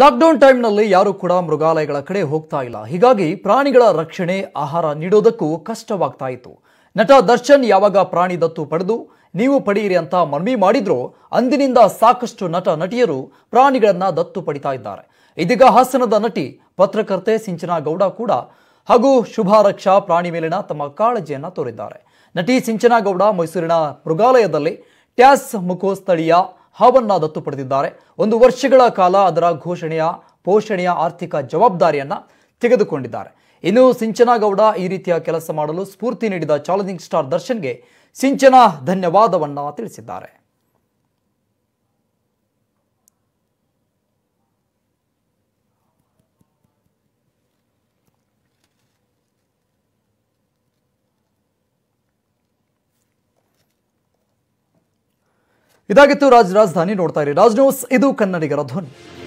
lockdown ಟೈಮ್ನಲ್ಲಿ ಯಾರೂ ಕೂಡ ಮೃಗಾಲಯಗಳ ಕಡೆ ಹೋಗ್ತಾ ಇಲ್ಲ ಹೀಗಾಗಿ ಪ್ರಾಣಿಗಳ ರಕ್ಷಣೆ ಆಹಾರ ನೀಡೋದಕ್ಕೂ ಕಷ್ಟವಾಗ್ತಾ ಇತ್ತು ನಟ ದರ್ಶನ್ ಯಾವಾಗ ಪ್ರಾಣಿ ದತ್ತು ಪಡೆದು ನೀವು ಪಡೆಯಿರಿ ಅಂತ ಮನವಿ ಮಾಡಿದ್ರೂ ಅಂದಿನಿಂದ ಸಾಕಷ್ಟು ನಟ ನಟಿಯರು ಪ್ರಾಣಿಗಳನ್ನ ದತ್ತು ಪಡಿತಾ ಇದ್ದಾರೆ ಇದೀಗ ಹಾಸನದ ನಟಿ ಪತ್ರಕರ್ತೆ ಸಿಂಚನಾ ಗೌಡ ಕೂಡ ಹಾಗೂ ಶುಭಾರಕ್ಷಾ ಪ್ರಾಣಿ ಮೇಲಿನ ತಮ್ಮ ಕಾಳಜಿಯನ್ನ ತೋರಿದ್ದಾರೆ ನಟಿ ಸಿಂಚನಾ ಗೌಡ ಮೈಸೂರಿನ ಮೃಗಾಲಯದಲ್ಲಿ ಟ್ಯಾಸ್ ಮುಖೋ ಸ್ಥಳೀಯ ಹಾವನ್ನ ದತ್ತು ಪಡೆದಿದ್ದಾರೆ ಒಂದು ವರ್ಷಗಳ ಕಾಲ ಅದರ ಘೋಷಣೆಯ ಪೋಷಣೆಯ ಆರ್ಥಿಕ ಜವಾಬ್ದಾರಿಯನ್ನು ತೆಗೆದುಕೊಂಡಿದ್ದಾರೆ ಇನ್ನು ಸಿಂಚನಗೌಡ ಈ ರೀತಿಯ ಕೆಲಸ ಮಾಡಲು ಸ್ಫೂರ್ತಿ ನೀಡಿದ ಚಾಲೆಂಜಿಂಗ್ ಸ್ಟಾರ್ ದರ್ಶನ್ಗೆ ಸಿಂಚನ ಧನ್ಯವಾದವನ್ನು ತಿಳಿಸಿದ್ದಾರೆ ಇದಾಗಿತ್ತು ರಾಜ ರಾಜಧಾನಿ ನೋಡ್ತಾ ಇರಿ ರಾಜ್ ನ್ಯೂಸ್ ಇದು ಕನ್ನಡಿಗರ ಧ್ವನಿ